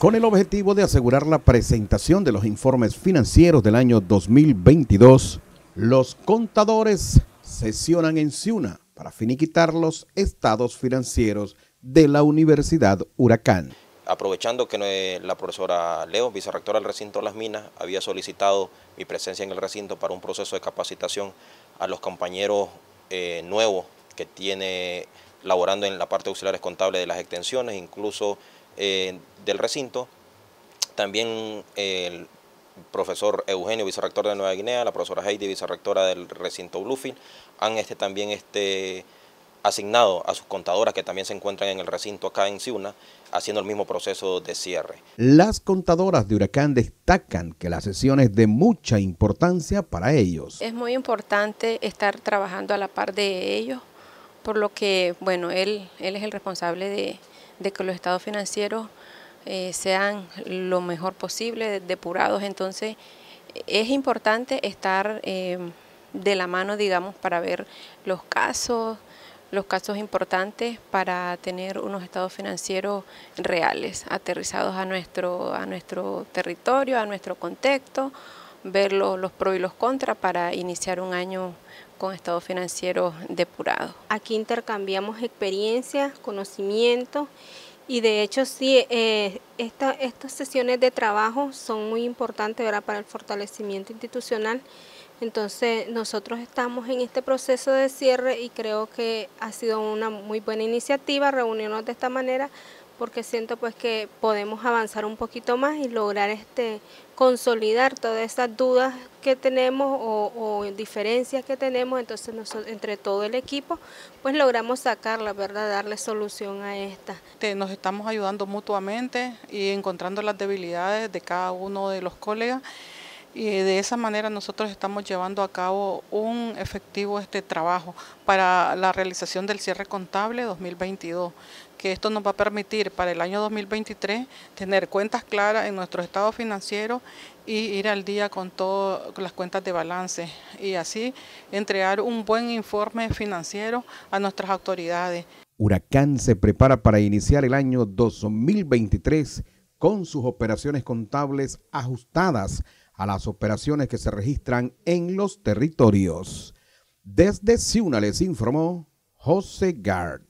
con el objetivo de asegurar la presentación de los informes financieros del año 2022, los contadores sesionan en Ciuna para finiquitar los estados financieros de la Universidad Huracán. Aprovechando que la profesora Leo, vicerrectora del recinto Las Minas, había solicitado mi presencia en el recinto para un proceso de capacitación a los compañeros eh, nuevos que tiene laborando en la parte auxiliares contables de las extensiones, incluso eh, del recinto, también el profesor Eugenio, vicerrector de Nueva Guinea, la profesora Heidi, vicerrectora del recinto bluffin, han este, también este, asignado a sus contadoras que también se encuentran en el recinto acá en Ciuna, haciendo el mismo proceso de cierre. Las contadoras de Huracán destacan que la sesión es de mucha importancia para ellos. Es muy importante estar trabajando a la par de ellos, por lo que, bueno, él, él es el responsable de, de que los estados financieros eh, sean lo mejor posible, depurados. Entonces, es importante estar eh, de la mano, digamos, para ver los casos, los casos importantes para tener unos estados financieros reales, aterrizados a nuestro, a nuestro territorio, a nuestro contexto ver los, pros y los contras para iniciar un año con estado financiero depurado. Aquí intercambiamos experiencias, conocimientos y de hecho sí, eh, estas sesiones de trabajo son muy importantes para el fortalecimiento institucional entonces nosotros estamos en este proceso de cierre y creo que ha sido una muy buena iniciativa reunirnos de esta manera porque siento pues que podemos avanzar un poquito más y lograr este consolidar todas esas dudas que tenemos o, diferencias que tenemos, entonces nosotros, entre todo el equipo pues logramos sacarla, ¿verdad? Darle solución a esta. Nos estamos ayudando mutuamente y encontrando las debilidades de cada uno de los colegas y de esa manera nosotros estamos llevando a cabo un efectivo este trabajo para la realización del cierre contable 2022, que esto nos va a permitir para el año 2023 tener cuentas claras en nuestro estado financiero y ir al día con todas las cuentas de balance y así entregar un buen informe financiero a nuestras autoridades. Huracán se prepara para iniciar el año 2023 con sus operaciones contables ajustadas a las operaciones que se registran en los territorios. Desde Ciuna les informó José Gard.